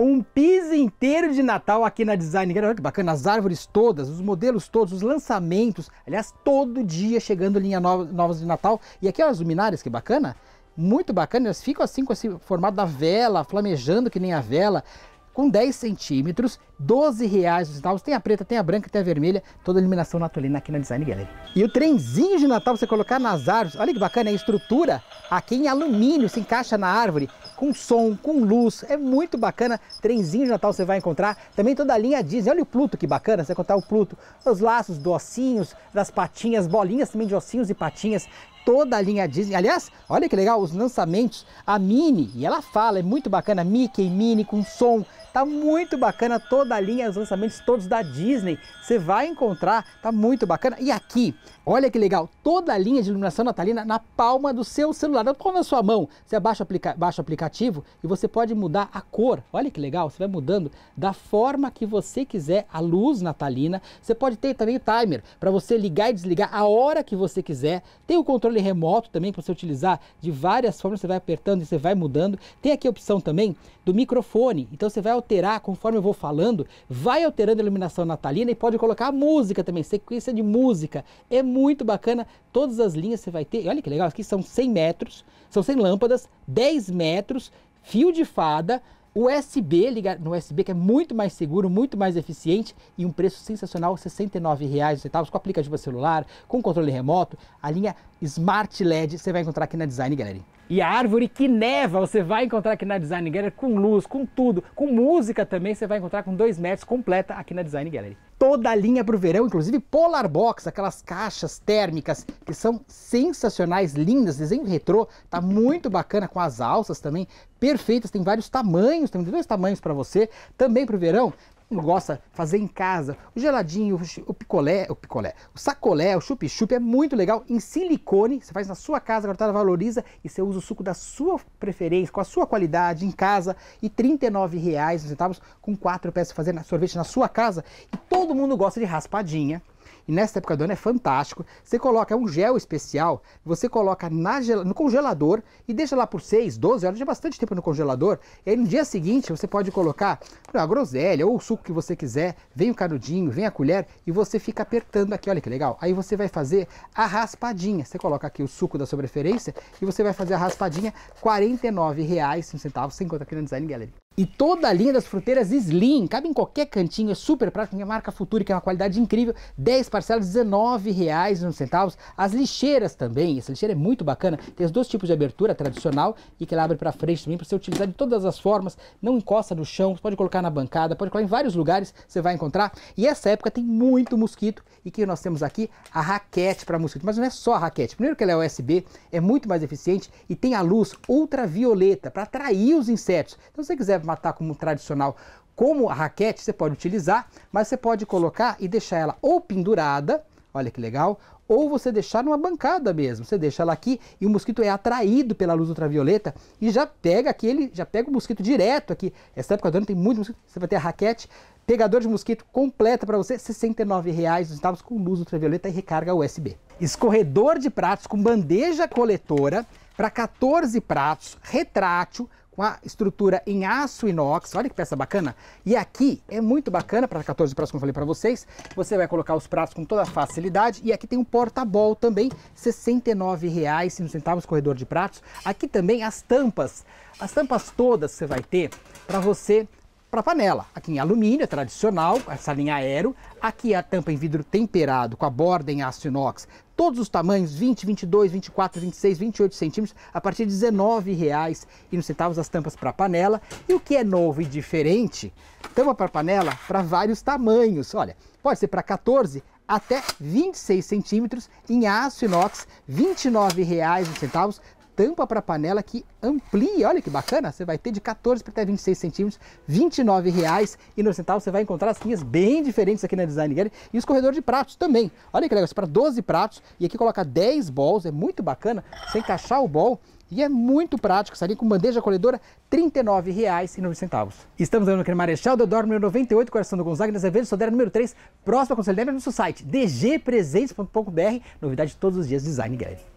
um piso inteiro de Natal aqui na Design Olha que bacana, as árvores todas, os modelos todos, os lançamentos. Aliás, todo dia chegando linha nova, novas de Natal. E aqui, as luminárias, que bacana. Muito bacana, elas ficam assim com esse formato da vela, flamejando que nem a vela, com 10 centímetros 12 reais os centavos. Tem a preta, tem a branca, tem a vermelha. Toda a iluminação natalina aqui na Design Gallery. E o trenzinho de Natal você colocar nas árvores. Olha que bacana a estrutura. Aqui em alumínio se encaixa na árvore. Com som, com luz. É muito bacana. Trenzinho de Natal você vai encontrar. Também toda a linha Disney. Olha o Pluto que bacana. Você contar o Pluto. Os laços dos ossinhos, das patinhas, bolinhas também de ossinhos e patinhas toda a linha Disney. Aliás, olha que legal os lançamentos. A Mini e ela fala, é muito bacana, Mickey, Mini com som, Tá muito bacana toda a linha, os lançamentos todos da Disney. Você vai encontrar, tá muito bacana. E aqui, olha que legal, toda a linha de iluminação natalina na palma do seu celular, na palma na sua mão. Você baixa aplica, o aplicativo e você pode mudar a cor. Olha que legal, você vai mudando da forma que você quiser a luz natalina. Você pode ter também o timer para você ligar e desligar a hora que você quiser. Tem o controle remoto também para você utilizar de várias formas, você vai apertando e você vai mudando. Tem aqui a opção também do microfone, então você vai alterar, conforme eu vou falando, vai alterando a iluminação natalina e pode colocar música também, sequência de música. É muito bacana, todas as linhas você vai ter. E olha que legal, aqui são 100 metros, são 100 lâmpadas, 10 metros, fio de fada, USB, ligar no USB que é muito mais seguro, muito mais eficiente e um preço sensacional, R$ 69,00 com aplicativo celular, com controle remoto, a linha Smart LED, você vai encontrar aqui na Design Gallery. E a árvore que neva, você vai encontrar aqui na Design Gallery com luz, com tudo, com música também, você vai encontrar com 2 metros completa aqui na Design Gallery. Toda a linha para o verão, inclusive Polar Box, aquelas caixas térmicas que são sensacionais, lindas, desenho retrô, tá muito bacana com as alças também, perfeitas, tem vários tamanhos, tem dois tamanhos para você, também para o verão gosta, fazer em casa. O geladinho, o picolé, o picolé, o sacolé, o chup-chup é muito legal em silicone. Você faz na sua casa, a garotada valoriza e você usa o suco da sua preferência, com a sua qualidade, em casa. E R$ 39,00 com quatro peças fazendo sorvete na sua casa. E todo mundo gosta de raspadinha. E nessa época do ano é fantástico. Você coloca um gel especial, você coloca na, no congelador e deixa lá por 6, 12 horas, já é bastante tempo no congelador. E aí no dia seguinte você pode colocar a groselha ou o suco que você quiser, vem o canudinho, vem a colher e você fica apertando aqui, olha que legal. Aí você vai fazer a raspadinha. Você coloca aqui o suco da sua preferência e você vai fazer a raspadinha R$ sem 50 aqui na Design Gallery. E toda a linha das fruteiras é Slim, cabe em qualquer cantinho, é super prático, tem a marca Futura, que é uma qualidade incrível, 10 parcelas, centavos. As lixeiras também, essa lixeira é muito bacana, tem os dois tipos de abertura, tradicional e que ela abre para frente também, para você utilizar de todas as formas, não encosta no chão, pode colocar na bancada, pode colocar em vários lugares, você vai encontrar. E essa época tem muito mosquito, e que nós temos aqui a raquete para mosquito, mas não é só a raquete, primeiro que ela é USB, é muito mais eficiente e tem a luz ultravioleta para atrair os insetos. Então se você quiser matar como tradicional, como a raquete, você pode utilizar, mas você pode colocar e deixar ela ou pendurada, olha que legal, ou você deixar numa bancada mesmo. Você deixa ela aqui e o mosquito é atraído pela luz ultravioleta e já pega aquele, já pega o mosquito direto aqui. Essa época do ano tem muito mosquito, você vai ter a raquete, pegador de mosquito completa para você, R$ 69,00 com luz ultravioleta e recarga USB. Escorredor de pratos com bandeja coletora para 14 pratos, retrátil, com a estrutura em aço inox, olha que peça bacana. E aqui é muito bacana, para 14 pratos, como eu falei para vocês, você vai colocar os pratos com toda facilidade. E aqui tem um porta-bol também, R$ 69,05, corredor de pratos. Aqui também as tampas, as tampas todas você vai ter para você para panela. Aqui em alumínio, é tradicional, essa linha aero. Aqui a tampa em vidro temperado, com a borda em aço inox. Todos os tamanhos, 20, 22, 24, 26, 28 centímetros, a partir de R$19,00 as tampas para panela. E o que é novo e diferente, tampa para panela para vários tamanhos. Olha, pode ser para 14 até 26 centímetros em aço inox, no centavos tampa para panela que amplia. Olha que bacana, você vai ter de 14 para até 26 centímetros, R$ 29,09. Você vai encontrar as linhas bem diferentes aqui na Design Gallery e os corredores de pratos também. Olha que legal, é para 12 pratos e aqui coloca 10 bowls, é muito bacana. Você encaixar o bowl e é muito prático, sair com bandeja colhedora R$ 39,09. Estamos andando aqui no Marechal Deodoro, número 98, Coração do Gonzaga, nas Azevedo, Sodera número 3, próximo a Conselheira, no nosso site dgpresentes.com.br, novidade todos os dias, Design Gallery.